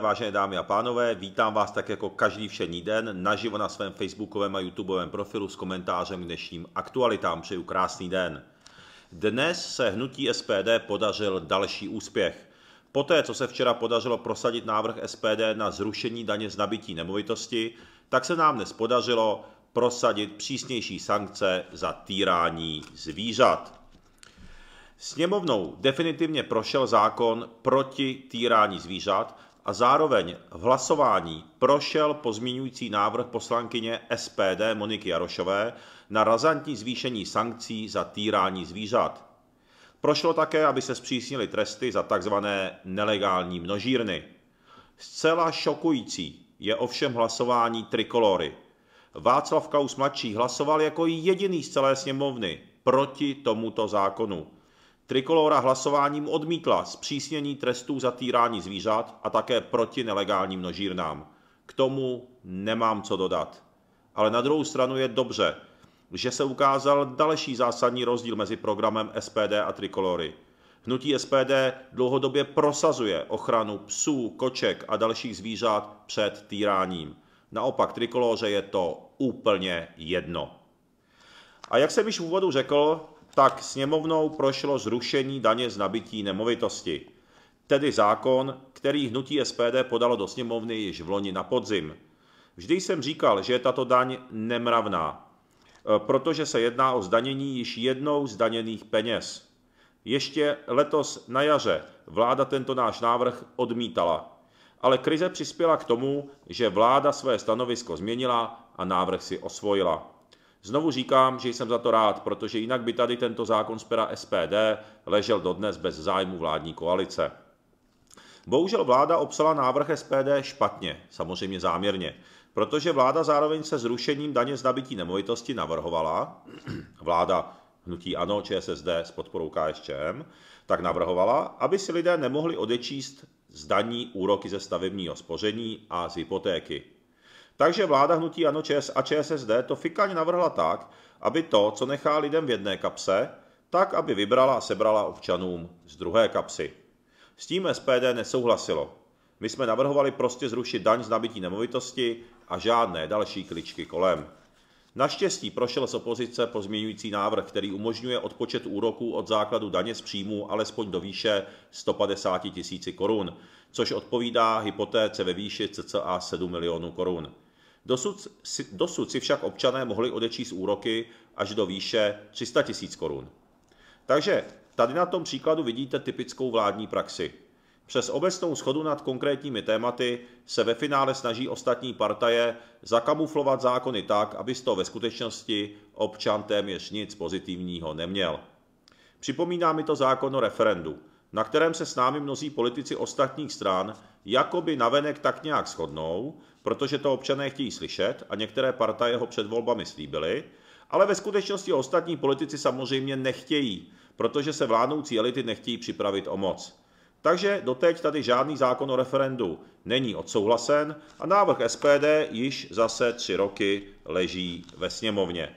Vážené dámy a pánové, vítám vás tak jako každý všední den naživo na svém facebookovém a youtubeovém profilu s komentářem k dnešním aktualitám. Přeju krásný den. Dnes se hnutí SPD podařil další úspěch. Poté, co se včera podařilo prosadit návrh SPD na zrušení daně z nabití nemovitosti, tak se nám dnes podařilo prosadit přísnější sankce za týrání zvířat. Sněmovnou definitivně prošel zákon proti týrání zvířat, a zároveň v hlasování prošel pozměňující návrh poslankyně SPD Moniky Jarošové na razantní zvýšení sankcí za týrání zvířat. Prošlo také, aby se zpřísnily tresty za tzv. nelegální množírny. Zcela šokující je ovšem hlasování trikolory. Václav Kaus mladší hlasoval jako jediný z celé sněmovny proti tomuto zákonu Trikolora hlasováním odmítla zpřísnění trestů za týrání zvířat a také proti nelegálním množírnám. K tomu nemám co dodat. Ale na druhou stranu je dobře, že se ukázal další zásadní rozdíl mezi programem SPD a Trikolory. Hnutí SPD dlouhodobě prosazuje ochranu psů, koček a dalších zvířat před týráním. Naopak Trikoloře je to úplně jedno. A jak jsem již v úvodu řekl, tak sněmovnou prošlo zrušení daně z nabití nemovitosti, tedy zákon, který hnutí SPD podalo do sněmovny již v loni na podzim. Vždy jsem říkal, že je tato daň nemravná, e, protože se jedná o zdanění již jednou zdaněných peněz. Ještě letos na jaře vláda tento náš návrh odmítala, ale krize přispěla k tomu, že vláda své stanovisko změnila a návrh si osvojila. Znovu říkám, že jsem za to rád, protože jinak by tady tento zákon z pera SPD ležel dodnes bez zájmu vládní koalice. Bohužel vláda obsala návrh SPD špatně, samozřejmě záměrně, protože vláda zároveň se zrušením daně z nabití nemovitosti navrhovala, vláda hnutí ANO, ČSSD s podporou KSČM, tak navrhovala, aby si lidé nemohli odečíst z daní úroky ze stavebního spoření a z hypotéky. Takže vláda hnutí Ano ČS a ČSSD to fikálně navrhla tak, aby to, co nechá lidem v jedné kapse, tak, aby vybrala a sebrala občanům z druhé kapsy. S tím SPD nesouhlasilo. My jsme navrhovali prostě zrušit daň z nabití nemovitosti a žádné další kličky kolem. Naštěstí prošel z opozice pozměňující návrh, který umožňuje odpočet úroků od základu daně z příjmu alespoň do výše 150 tisíci korun, což odpovídá hypotéce ve výši cca 7 milionů korun. Dosud si, dosud si však občané mohli odečíst úroky až do výše 300 tisíc korun. Takže tady na tom příkladu vidíte typickou vládní praxi. Přes obecnou schodu nad konkrétními tématy se ve finále snaží ostatní partaje zakamuflovat zákony tak, aby z toho ve skutečnosti občan téměř nic pozitivního neměl. Připomíná mi to zákon o referendu, na kterém se s námi mnozí politici ostatních stran jakoby navenek tak nějak shodnou, protože to občané chtějí slyšet a některé partaje ho před volbami slíbily, ale ve skutečnosti ostatní politici samozřejmě nechtějí, protože se vládnoucí elity nechtějí připravit o moc. Takže doteď tady žádný zákon o referendu není odsouhlasen a návrh SPD již zase tři roky leží ve sněmovně.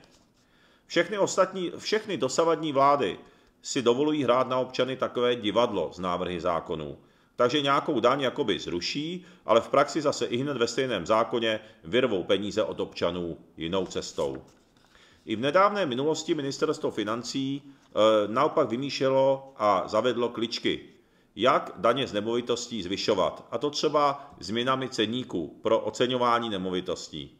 Všechny, ostatní, všechny dosavadní vlády si dovolují hrát na občany takové divadlo z návrhy zákonů takže nějakou daň jakoby zruší, ale v praxi zase i hned ve stejném zákoně vyrvou peníze od občanů jinou cestou. I v nedávné minulosti ministerstvo financí e, naopak vymýšlelo a zavedlo kličky, jak daně z nemovitostí zvyšovat, a to třeba změnami ceníků pro oceňování nemovitostí.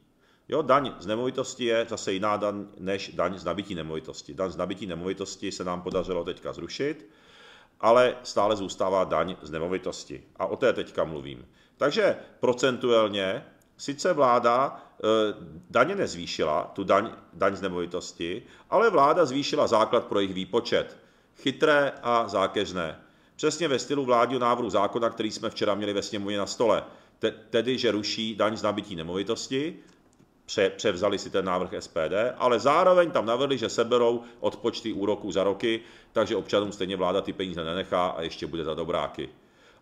Jo, daň z nemovitosti je zase jiná daň než daň z nabití nemovitosti. Daň z nabití nemovitosti se nám podařilo teďka zrušit, ale stále zůstává daň z nemovitosti. A o té teďka mluvím. Takže procentuálně sice vláda e, daně nezvýšila, tu daň, daň z nemovitosti, ale vláda zvýšila základ pro jejich výpočet. Chytré a zákeřné. Přesně ve stylu vládního návrhu zákona, který jsme včera měli ve sněmovně na stole. Te, tedy, že ruší daň z nabití nemovitosti převzali si ten návrh SPD, ale zároveň tam navrhli, že seberou odpočty úroků za roky, takže občanům stejně vláda ty peníze nenechá a ještě bude za dobráky.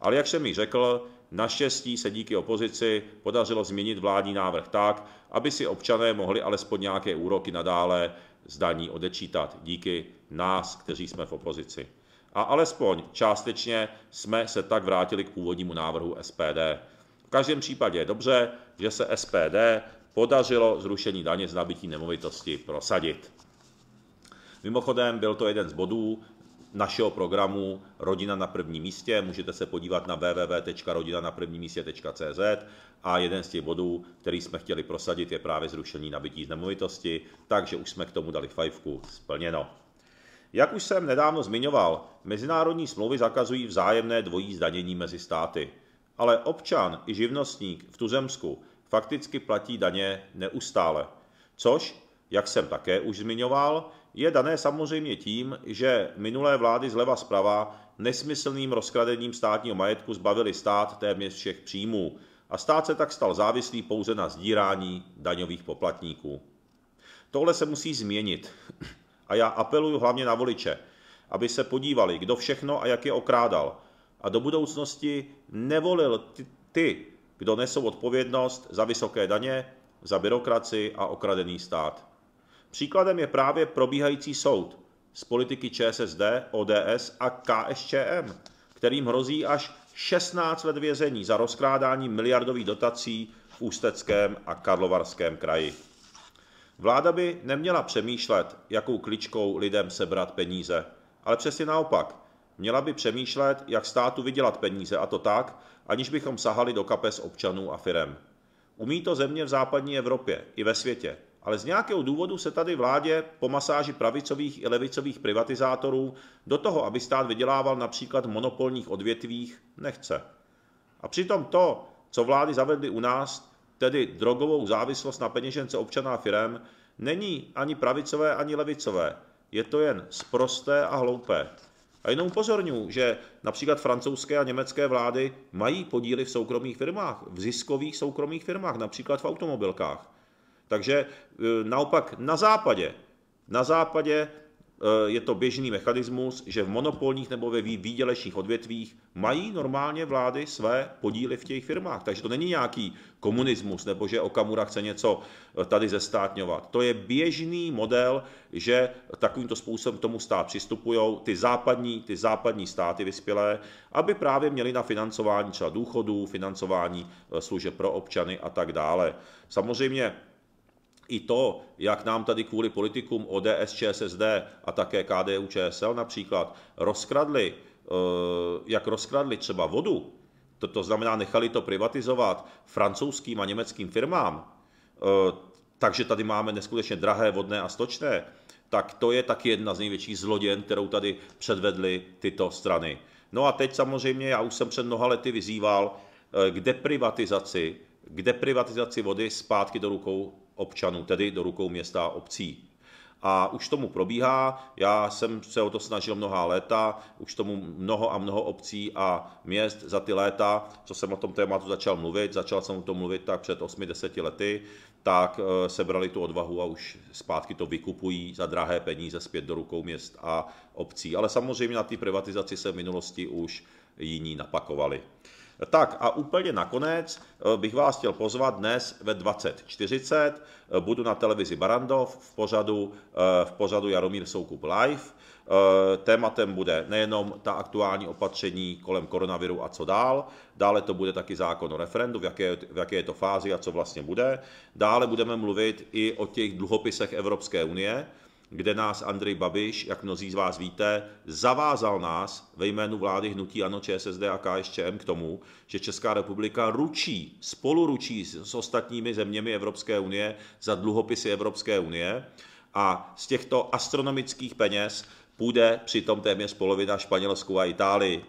Ale jak jsem mi řekl, naštěstí se díky opozici podařilo změnit vládní návrh tak, aby si občané mohli alespoň nějaké úroky nadále z daní odečítat díky nás, kteří jsme v opozici. A alespoň částečně jsme se tak vrátili k původnímu návrhu SPD. V každém případě je dobře, že se SPD podařilo zrušení daně z nabití nemovitosti prosadit. Mimochodem byl to jeden z bodů našeho programu Rodina na prvním místě. Můžete se podívat na www.rodinanaprvnímístě.cz a jeden z těch bodů, který jsme chtěli prosadit, je právě zrušení nabití z nemovitosti, takže už jsme k tomu dali fajfku splněno. Jak už jsem nedávno zmiňoval, mezinárodní smlouvy zakazují vzájemné dvojí zdanění mezi státy. Ale občan i živnostník v tuzemsku fakticky platí daně neustále. Což, jak jsem také už zmiňoval, je dané samozřejmě tím, že minulé vlády zleva zprava nesmyslným rozkradením státního majetku zbavili stát téměř všech příjmů a stát se tak stal závislý pouze na sdírání daňových poplatníků. Tohle se musí změnit a já apeluju hlavně na voliče, aby se podívali, kdo všechno a jak je okrádal a do budoucnosti nevolil ty, ty kdo nesou odpovědnost za vysoké daně, za byrokracii a okradený stát. Příkladem je právě probíhající soud z politiky ČSSD, ODS a KSČM, kterým hrozí až 16 let vězení za rozkrádání miliardových dotací v Ústeckém a Karlovarském kraji. Vláda by neměla přemýšlet, jakou kličkou lidem sebrat peníze, ale přesně naopak – měla by přemýšlet, jak státu vydělat peníze a to tak, aniž bychom sahali do kapes občanů a firem. Umí to země v západní Evropě i ve světě, ale z nějakého důvodu se tady vládě po masáži pravicových i levicových privatizátorů do toho, aby stát vydělával například v monopolních odvětvích, nechce. A přitom to, co vlády zavedly u nás, tedy drogovou závislost na peněžence občaná a firem, není ani pravicové, ani levicové. Je to jen sprosté a hloupé. A jenom upozorňuji, že například francouzské a německé vlády mají podíly v soukromých firmách, v ziskových soukromých firmách, například v automobilkách. Takže e, naopak na západě, na západě Eh, je to běžný mechanismus, že v monopolních nebo ve výdělečných odvětvích mají normálně vlády své podíly v těch firmách. Takže to není nějaký komunismus, nebo že Okamura chce něco eh, tady zestátňovat. To je běžný model, že takovýmto způsobem k tomu stát přistupují ty západní, ty západní státy vyspělé, aby právě měli na financování třeba důchodů, financování eh, služeb pro občany a tak dále. Samozřejmě i to, jak nám tady kvůli politikům ODS, ČSSD a také KDU, ČSL například rozkradli, eh, jak rozkradli třeba vodu, to, to znamená nechali to privatizovat francouzským a německým firmám, eh, takže tady máme neskutečně drahé vodné a stočné, tak to je taky jedna z největších zloděn, kterou tady předvedly tyto strany. No a teď samozřejmě, já už jsem před mnoha lety vyzýval eh, k deprivatizaci, k deprivatizaci vody zpátky do rukou občanů, tedy do rukou města a obcí. A už tomu probíhá, já jsem se o to snažil mnoha léta, už tomu mnoho a mnoho obcí a měst za ty léta, co jsem o tom tématu začal mluvit, začal jsem o tom mluvit tak před 8-10 lety, tak eh, sebrali tu odvahu a už zpátky to vykupují za drahé peníze zpět do rukou měst a obcí. Ale samozřejmě na té privatizaci se v minulosti už jiní napakovali. Tak a úplně nakonec eh, bych vás chtěl pozvat dnes ve 20.40. Eh, Budu na televizi Barandov v pořadu, eh, v pořadu Jaromír Soukup Live. Tématem bude nejenom ta aktuální opatření kolem koronaviru a co dál, dále to bude taky zákon o referendu, v jaké, v jaké je to fázi a co vlastně bude. Dále budeme mluvit i o těch dluhopisech Evropské unie, kde nás Andrej Babiš, jak mnozí z vás víte, zavázal nás ve jménu vlády hnutí ANO, ČSSD a KSČM k tomu, že Česká republika ručí, spoluručí s ostatními zeměmi Evropské unie za dluhopisy Evropské unie a z těchto astronomických peněz půjde přitom téměř polovina Španělsku a Itálii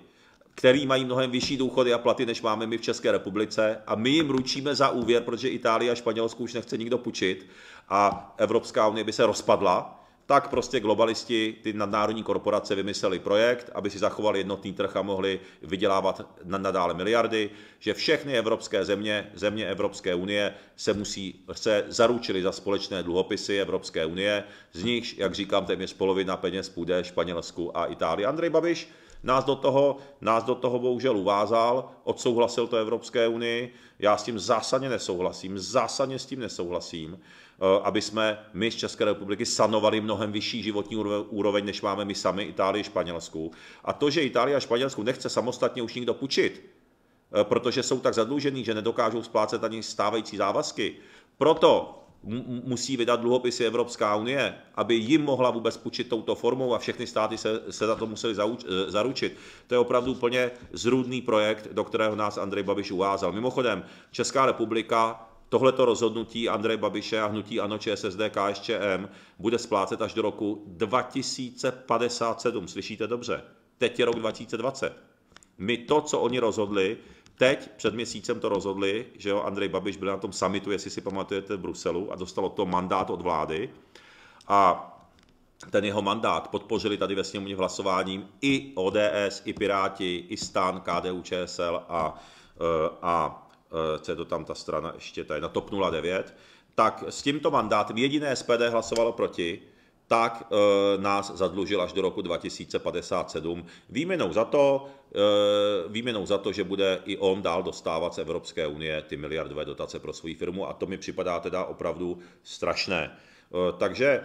který mají mnohem vyšší důchody a platy, než máme my v České republice. A my jim ručíme za úvěr, protože Itálie a Španělsku už nechce nikdo půjčit a Evropská unie by se rozpadla, tak prostě globalisti, ty nadnárodní korporace vymysleli projekt, aby si zachovali jednotný trh a mohli vydělávat nadále miliardy, že všechny evropské země, země Evropské unie se musí, se zaručili za společné dluhopisy Evropské unie, z nichž, jak říkám, téměř polovina peněz půjde Španělsku a Itálii. Andrej Babiš nás do toho, nás do toho bohužel uvázal, odsouhlasil to Evropské unii, já s tím zásadně nesouhlasím, zásadně s tím nesouhlasím, eh, aby jsme my z České republiky sanovali mnohem vyšší životní úroveň, než máme my sami Itálii a Španělsku. A to, že Itálie a Španělsku nechce samostatně už nikdo půjčit, eh, protože jsou tak zadlužený, že nedokážou splácet ani stávající závazky, proto musí vydat dluhopisy Evropská unie, aby jim mohla vůbec půjčit touto formou a všechny státy se, se za to museli zauč, eh, zaručit. To je opravdu úplně zrůdný projekt, do kterého nás Andrej Babiš uvázal. Mimochodem, Česká republika tohleto rozhodnutí Andreje Babiše a hnutí ANO ČSSD KSČM bude splácet až do roku 2057. Slyšíte dobře? Teď je rok 2020. My to, co oni rozhodli, Teď před měsícem to rozhodli, že jo, Andrej Babiš byl na tom summitu, jestli si pamatujete, v Bruselu a dostalo to mandát od vlády. A ten jeho mandát podpořili tady ve sněmovně hlasováním i ODS, i Piráti, i STAN, KDU, ČSL a, eh, a eh, co je to tam ta strana ještě, tady na TOP 09, tak s tímto mandátem jediné SPD hlasovalo proti, tak e, nás zadlužil až do roku 2057 výměnou za to, e, výměnou za to, že bude i on dál dostávat z Evropské unie ty miliardové dotace pro svou firmu a to mi připadá teda opravdu strašné. Eh, takže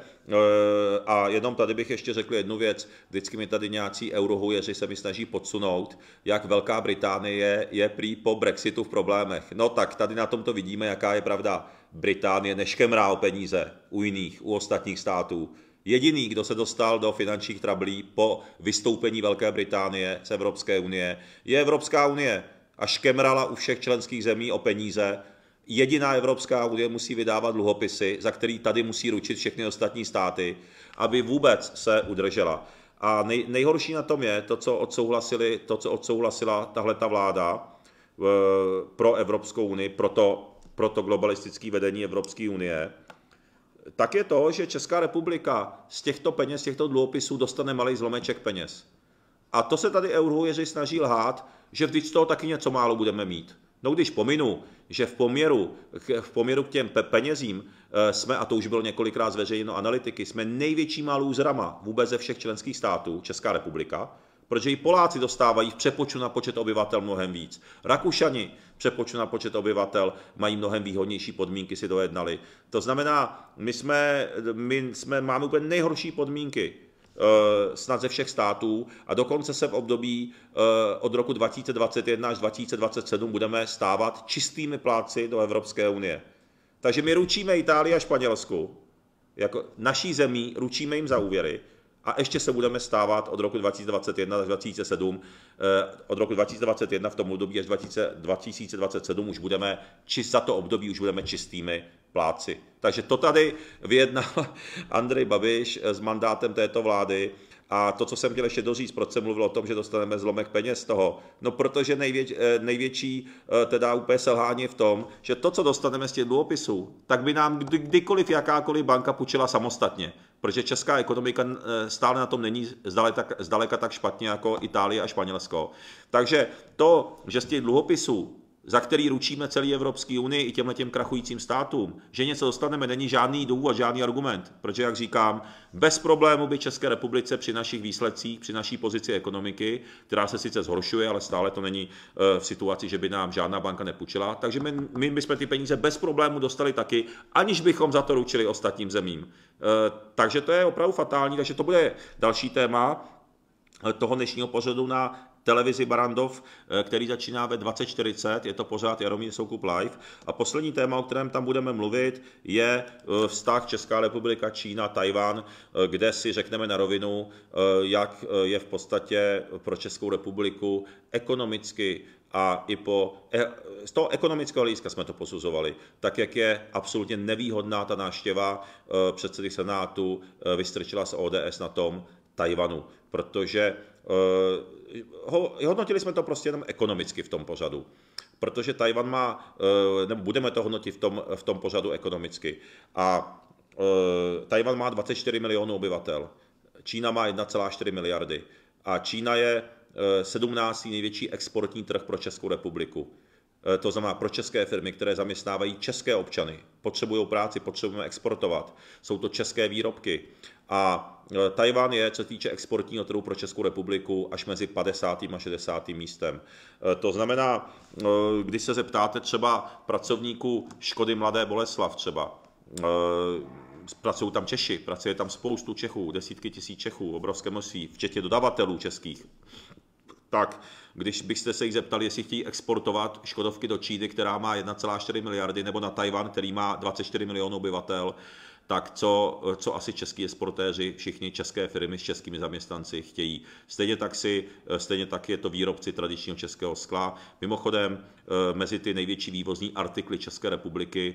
a jenom tady bych ještě řekl jednu věc. Vždycky mi tady nějací eurohujeři se mi snaží podsunout, jak Velká Británie je prý po Brexitu v problémech. No tak tady na tomto vidíme, jaká je pravda. Británie neškemrá o peníze u jiných, u ostatních států Jediný, kdo se dostal do finančních trablí po vystoupení Velké Británie z Evropské unie, je Evropská unie a škemrala u všech členských zemí o peníze. Jediná Evropská unie musí vydávat dluhopisy, za který tady musí ručit všechny ostatní státy, aby vůbec se udržela. A nej, nejhorší na tom je to, co, odsouhlasili, to, co odsouhlasila tahle ta vláda e, pro Evropskou unii, pro to, pro to globalistické vedení Evropské unie, tak je to, že Česká republika z těchto peněz, z těchto dluhopisů dostane malý zlomeček peněz. A to se tady eurohujeři snaží lhát, že vždyť z toho taky něco málo budeme mít. No když pominu, že v poměru, v poměru k těm penězím eh, jsme, a to už bylo několikrát zveřejněno analytiky, jsme největšíma lůzrama vůbec ze všech členských států Česká republika, protože i Poláci dostávají v přepočtu na počet obyvatel mnohem víc. Rakušani v přepočtu na počet obyvatel mají mnohem výhodnější podmínky si dojednali. To znamená, my jsme, my jsme máme úplně nejhorší podmínky eh, snad ze všech států a dokonce se v období eh, od roku 2021 až 2027 budeme stávat čistými pláci do Evropské unie. Takže my ručíme Itálii a Španělsku, jako naší zemí, ručíme jim za úvěry a ještě se budeme stávat od roku 2021 až 2007, eh, od roku 2021 v tom období až 2027 už budeme, čist za to období už budeme čistými pláci. Takže to tady vyjednal Andrej Babiš eh, s mandátem této vlády a to, co jsem chtěl ještě doříct, proč jsem mluvil o tom, že dostaneme zlomek peněz z toho, no protože největ, eh, největší teda úplně selhání je v tom, že to, co dostaneme z těch dluhopisů, tak by nám kdykoliv jakákoliv banka půjčila samostatně protože česká ekonomika e, stále na tom není zdaleka, tak špatně jako Itálie a Španělsko. Takže to, že z těch dluhopisů za který ručíme celý evropský unii i těmhle těm krachujícím státům, že něco dostaneme, není žádný důvod, žádný argument, protože, jak říkám, bez problému by České republice při našich výsledcích, při naší pozici ekonomiky, která se sice zhoršuje, ale stále to není eh, v situaci, že by nám žádná banka nepůjčila, takže my, my bychom ty peníze bez problému dostali taky, aniž bychom za to ručili ostatním zemím. Eh, takže to je opravdu fatální, takže to bude další téma, eh, toho dnešního pořadu na televizi Barandov, eh, který začíná ve 20.40, je to pořád Jaromír Soukup live. A poslední téma, o kterém tam budeme mluvit, je eh, vztah Česká republika, Čína, Tajván, eh, kde si řekneme na rovinu, jak je v podstatě pro Českou republiku ekonomicky a i po, z toho ekonomického hlediska jsme to posuzovali, tak jak je absolutně nevýhodná ta náštěva předsedy Senátu, vystrčila se ODS na tom, Tajvanu, protože eh, ho, hodnotili jsme to prostě jenom ekonomicky v tom pořadu. Protože Tajvan má, eh, nebo budeme to hodnotit v tom, v tom pořadu ekonomicky. A eh, Tajvan má 24 milionů obyvatel, Čína má 1,4 miliardy a Čína je 17. největší exportní trh pro Českou republiku. Eh, to znamená pro české firmy, které zaměstnávají české občany, potřebují práci, potřebujeme exportovat, jsou to české výrobky. A eh, Tajván je, co se týče exportního trhu pro Českou republiku, až mezi 50. a 60. místem. Eh, to znamená, když se zeptáte třeba pracovníků Škody Mladé Boleslav třeba, pracují tam Češi, pracuje tam spoustu Čechů, desítky tisíc Čechů, obrovské množství, včetně dodavatelů českých tak když byste se jich zeptali, jestli chtějí exportovat Škodovky do Číny, která má 1,4 miliardy, nebo na Tajvan, který má 24 milionů obyvatel, tak co, co asi český exportéři, všichni české firmy s českými zaměstnanci chtějí. Stejně tak, si, stejně tak je to výrobci tradičního českého skla. Mimochodem, eh, mezi ty největší vývozní artikly České republiky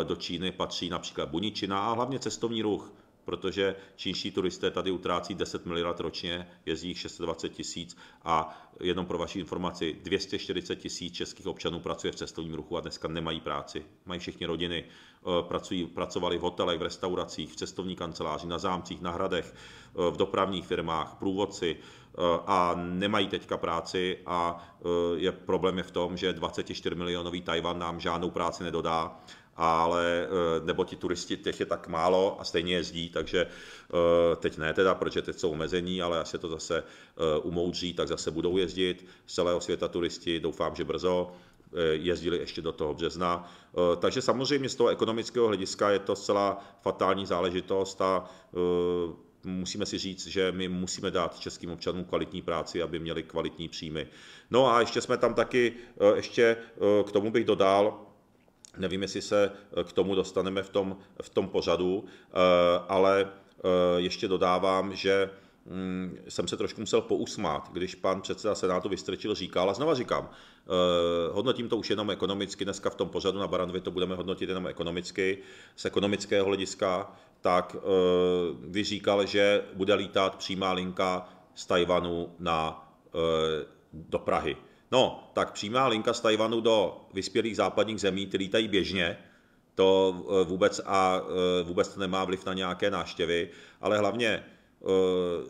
eh, do Číny patří například buničina a hlavně cestovní ruch protože čínští turisté tady utrácí 10 miliard ročně, jezdí jich 620 tisíc a jenom pro vaši informaci, 240 tisíc českých občanů pracuje v cestovním ruchu a dneska nemají práci. Mají všichni rodiny, eh, pracují, pracovali v hotelech, v restauracích, v cestovní kanceláři, na zámcích, na hradech, eh, v dopravních firmách, průvodci eh, a nemají teďka práci a je problém je v tom, že 24 milionový Tajvan nám žádnou práci nedodá ale eh, nebo ti turisti, těch je tak málo a stejně jezdí, takže eh, teď ne teda, protože teď jsou omezení, ale až se to zase eh, umoudří, tak zase budou jezdit z celého světa turisti, doufám, že brzo jezdili ještě do toho března. Takže samozřejmě z toho ekonomického hlediska je to zcela fatální záležitost a musíme si říct, že my musíme dát českým občanům kvalitní práci, aby měli kvalitní příjmy. No a ještě jsme tam taky, ještě k tomu bych dodal, Nevím, jestli se eh, k tomu dostaneme v tom, v tom pořadu, eh, ale eh, ještě dodávám, že mm, jsem se trošku musel pousmát, když pan předseda Senátu Vystrčil říkal, a znova říkám, hodnotím to už jenom ekonomicky, dneska v tom pořadu na Baranvě to budeme hodnotit jenom ekonomicky, z ekonomického hlediska, tak vyříkal, vy říkal, že bude lítat přímá linka z Tajvanu na, do Prahy. No, tak přímá linka z Tajvanu do vyspělých západních zemí, který tady běžně, to eh, vůbec, a, eh, vůbec to nemá vliv na nějaké náštěvy, ale hlavně eh,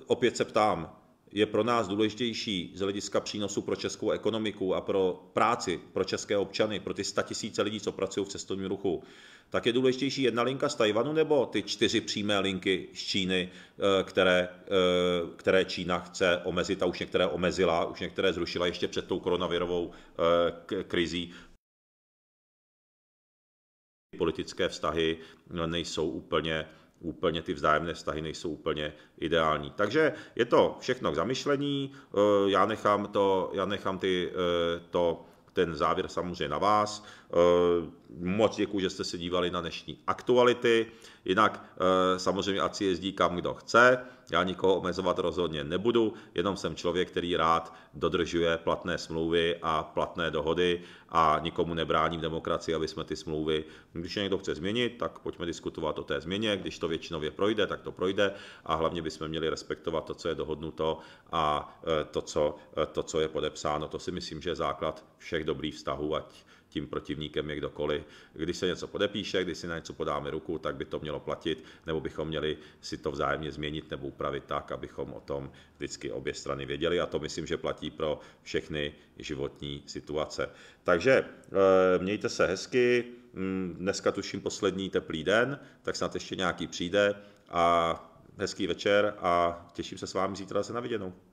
opět se ptám, je pro nás důležitější z hlediska přínosu pro českou ekonomiku a pro práci, pro české občany, pro ty tisíce lidí, co pracují v cestovním ruchu, tak je důležitější jedna linka z Tajvanu nebo ty čtyři přímé linky z Číny, eh, které, eh, které Čína chce omezit a už některé omezila, už některé zrušila ještě před tou koronavirovou eh, krizí, politické vztahy nejsou úplně úplně ty vzájemné vztahy nejsou úplně ideální. Takže je to všechno k zamyšlení, eh, já nechám, to, já nechám ty, eh, to, ten závěr samozřejmě na vás. Eh, moc děkuji, že jste se dívali na dnešní aktuality. Jinak samozřejmě, ať si jezdí kam kdo chce já nikoho omezovat rozhodně nebudu, jenom jsem člověk, který rád dodržuje platné smlouvy a platné dohody a nikomu nebráním v demokracii, aby jsme ty smlouvy, když je někdo chce změnit, tak pojďme diskutovat o té změně, když to většinově projde, tak to projde a hlavně bychom měli respektovat to, co je dohodnuto a e, to, co, e, to, co je podepsáno. To si myslím, že je základ všech dobrých vztahů, ať tím protivníkem je kdokoliv. Když se něco podepíše, když si na něco podáme ruku, tak by to mělo platit, nebo bychom měli si to vzájemně změnit nebo upravit tak, abychom o tom vždycky obě strany věděli. A to myslím, že platí pro všechny životní situace. Takže eh, mějte se hezky. Mm, dneska tuším poslední teplý den, tak snad ještě nějaký přijde a hezký večer a těším se s vámi zítra se na viděnou.